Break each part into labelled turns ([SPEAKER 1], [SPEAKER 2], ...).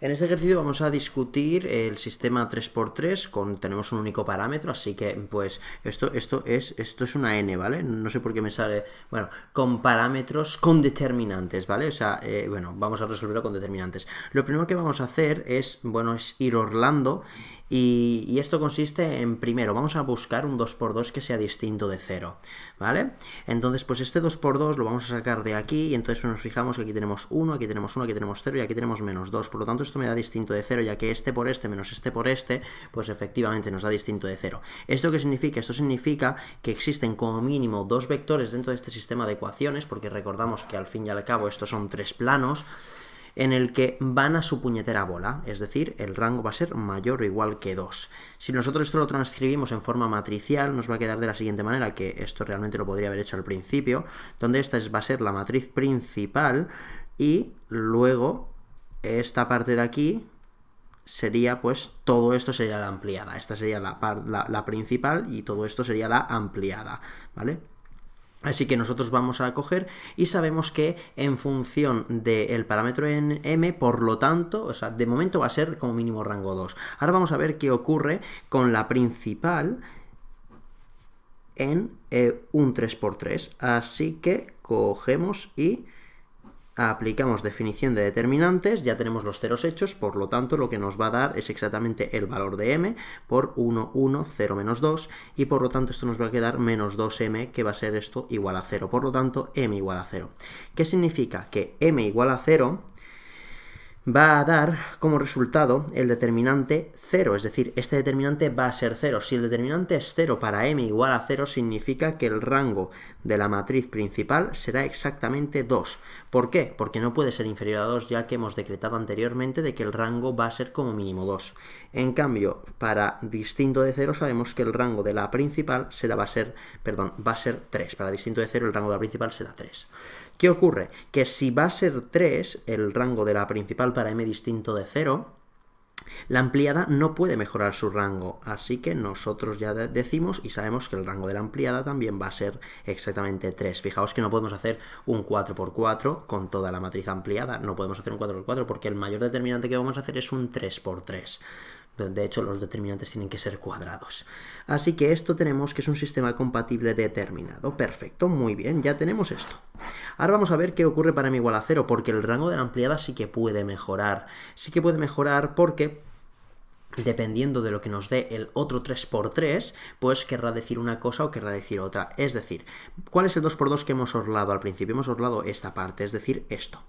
[SPEAKER 1] En este ejercicio vamos a discutir el sistema 3x3 con tenemos un único parámetro, así que pues esto esto es esto es una n, ¿vale? No sé por qué me sale, bueno, con parámetros con determinantes, ¿vale? O sea, eh, bueno, vamos a resolverlo con determinantes. Lo primero que vamos a hacer es, bueno, es ir orlando y, y, esto consiste en, primero, vamos a buscar un 2x2 que sea distinto de 0, ¿vale? Entonces, pues este 2x2 lo vamos a sacar de aquí y entonces nos fijamos que aquí tenemos 1, aquí tenemos 1, aquí tenemos 0 y aquí tenemos menos 2, por lo tanto esto me da distinto de 0, ya que este por este menos este por este, pues efectivamente nos da distinto de 0. ¿Esto qué significa? Esto significa que existen como mínimo dos vectores dentro de este sistema de ecuaciones, porque recordamos que al fin y al cabo estos son tres planos, en el que van a su puñetera bola, es decir, el rango va a ser mayor o igual que 2. Si nosotros esto lo transcribimos en forma matricial, nos va a quedar de la siguiente manera, que esto realmente lo podría haber hecho al principio, donde esta va a ser la matriz principal y luego esta parte de aquí sería pues todo esto sería la ampliada. Esta sería la, principal y todo esto sería la ampliada, ¿vale? Así que nosotros vamos a coger y sabemos que en función del parámetro en m, por lo tanto, o sea, de momento va a ser como mínimo rango 2. Ahora vamos a ver qué ocurre con la principal en eh, un 3x3. Así que cogemos y aplicamos definición de determinantes, ya tenemos los ceros hechos, por lo tanto lo que nos va a dar es exactamente el valor de m por 1, 1, 0, menos 2 y por lo tanto esto nos va a quedar menos 2m que va a ser esto igual a 0, por lo tanto m igual a 0. ¿Qué significa? Que m igual a 0 va a dar como resultado el determinante 0, es decir, este determinante va a ser 0. Si el determinante es 0 para m igual a 0, significa que el rango de la matriz principal será exactamente 2. ¿Por qué? Porque no puede ser inferior a 2, ya que hemos decretado anteriormente de que el rango va a ser como mínimo 2. En cambio, para distinto de 0 sabemos que el rango de la principal será, va a ser, perdón, va a ser 3. Para distinto de 0 el rango de la principal será 3. ¿Qué ocurre? Que si va a ser 3 el rango de la principal para m distinto de 0, la ampliada no puede mejorar su rango, así que nosotros ya decimos y sabemos que el rango de la ampliada también va a ser exactamente 3. Fijaos que no podemos hacer un 4x4 con toda la matriz ampliada, no podemos hacer un 4x4 porque el mayor determinante que vamos a hacer es un 3x3 de hecho los determinantes tienen que ser cuadrados. Así que esto tenemos que es un sistema compatible determinado. Perfecto, muy bien, ya tenemos esto. Ahora vamos a ver qué ocurre para mi igual a cero, porque el rango de la ampliada sí que puede mejorar. Sí que puede mejorar porque dependiendo de lo que nos dé el otro 3x3, pues querrá decir una cosa o querrá decir otra. Es decir, ¿cuál es el 2x2 que hemos orlado al principio? Hemos orlado esta parte, es decir, esto.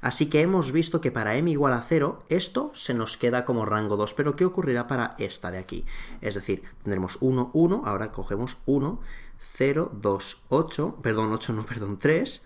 [SPEAKER 1] Así que hemos visto que para m igual a 0, esto se nos queda como rango 2. Pero ¿qué ocurrirá para esta de aquí? Es decir, tendremos 1, 1, ahora cogemos 1, 0, 2, 8, perdón, 8 no, perdón, 3,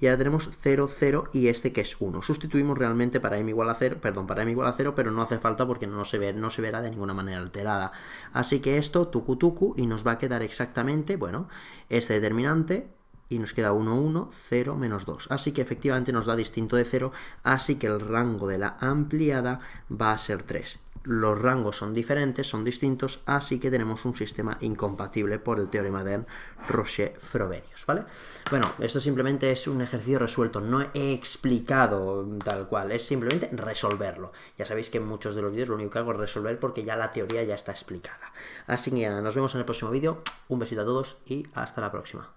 [SPEAKER 1] y ahora tenemos 0, 0 y este que es 1. Sustituimos realmente para m igual a 0, perdón, para m igual a 0, pero no hace falta porque no se, no se verá de ninguna manera alterada. Así que esto, tucu tucu, y nos va a quedar exactamente, bueno, este determinante y nos queda 1, 1, 0, menos 2. Así que efectivamente nos da distinto de 0, así que el rango de la ampliada va a ser 3 los rangos son diferentes, son distintos, así que tenemos un sistema incompatible por el teorema de Roche-Frobenius, ¿vale? Bueno, esto simplemente es un ejercicio resuelto, no he explicado tal cual, es simplemente resolverlo. Ya sabéis que en muchos de los vídeos lo único que hago es resolver porque ya la teoría ya está explicada. Así que nos vemos en el próximo vídeo, un besito a todos y hasta la próxima.